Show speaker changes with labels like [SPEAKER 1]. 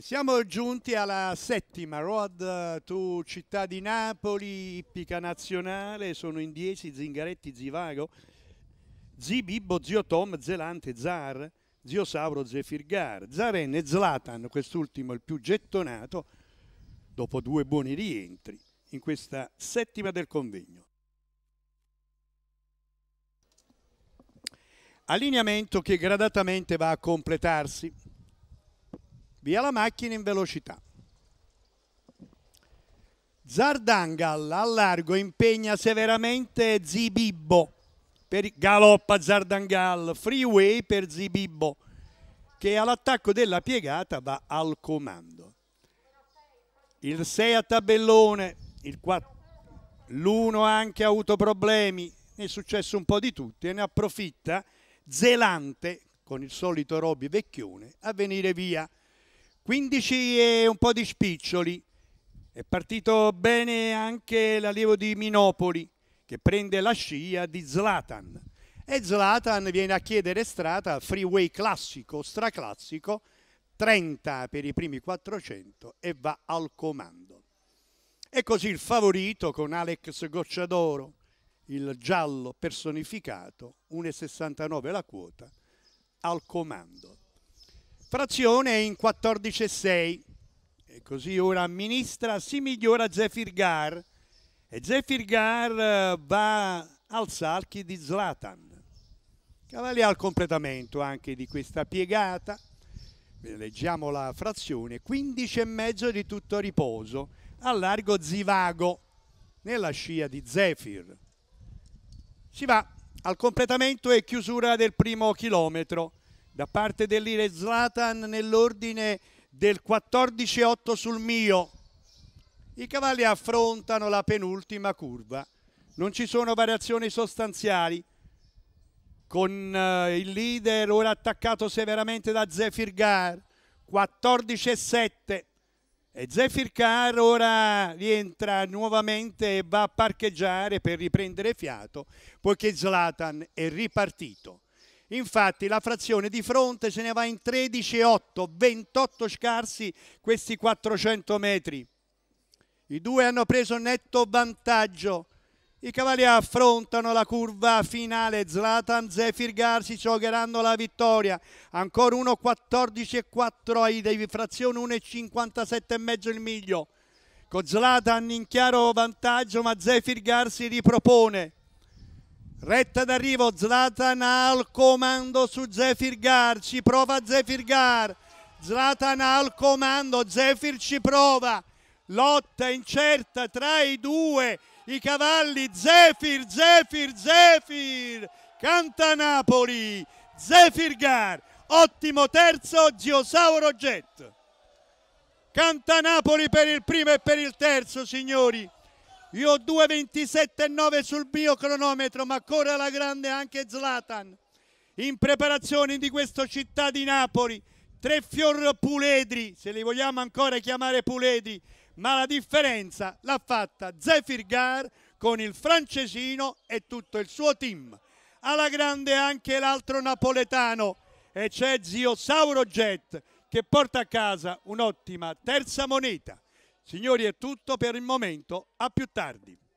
[SPEAKER 1] Siamo giunti alla settima Road to Città di Napoli, Ippica Nazionale, sono in 10 Zingaretti, Zivago, Zibibbo, Zio Tom, Zelante, Zar, Zio Sauro, Zefirgar, Zaren e Zlatan, quest'ultimo il più gettonato, dopo due buoni rientri in questa settima del convegno. Allineamento che gradatamente va a completarsi via la macchina in velocità. Zardangal a largo impegna severamente Zibibbo, per, galoppa Zardangal, freeway per Zibibbo, che all'attacco della piegata va al comando. Il 6 a tabellone, l'1 ha anche avuto problemi, ne è successo un po' di tutti e ne approfitta Zelante con il solito Robby Vecchione a venire via 15 e un po' di spiccioli. È partito bene anche l'allievo di Minopoli che prende la scia di Zlatan. E Zlatan viene a chiedere strada freeway classico, straclassico, 30 per i primi 400 e va al comando. E così il favorito con Alex Gocciadoro, il giallo personificato, 1,69 la quota, al comando. Frazione è in 14,6 e così ora amministra, si migliora Zephyr Gar e Zephyr Gar eh, va al salchi di Zlatan. Cavalli al completamento anche di questa piegata, leggiamo la frazione, 15,5 di tutto riposo a largo Zivago nella scia di Zephyr. Si va al completamento e chiusura del primo chilometro da parte dell'Ire Zlatan nell'ordine del 14-8 sul mio. I cavalli affrontano la penultima curva, non ci sono variazioni sostanziali. Con eh, il leader ora attaccato severamente da Zephyr Gar, 14-7. E Zephyr Gar ora rientra nuovamente e va a parcheggiare per riprendere fiato, poiché Zlatan è ripartito. Infatti la frazione di fronte se ne va in 13,8, 28 scarsi questi 400 metri. I due hanno preso netto vantaggio. I cavalli affrontano la curva finale, Zlatan, Zephyr Gar si giocheranno la vittoria, ancora 1,14,4 ai devi, frazione 1,57,5 il miglio, con Zlatan in chiaro vantaggio ma Zephyr Gar ripropone, Retta d'arrivo, Zlatan al comando su Zefir Gar, ci prova Zefir Gar, Zlatan al comando, Zefir ci prova, lotta incerta tra i due, i cavalli, Zefir, Zefir, Zefir, canta Napoli, Zefir Gar, ottimo terzo, Ziosauro Jet. Canta Napoli per il primo e per il terzo, signori. Io ho 2,27,9 sul cronometro, ma corre alla grande anche Zlatan. In preparazione di questa città di Napoli, tre fior puledri, se li vogliamo ancora chiamare puledri, ma la differenza l'ha fatta Zephyr Gar con il francesino e tutto il suo team. Alla grande anche l'altro napoletano e c'è zio Sauro Jet che porta a casa un'ottima terza moneta. Signori è tutto per il momento, a più tardi.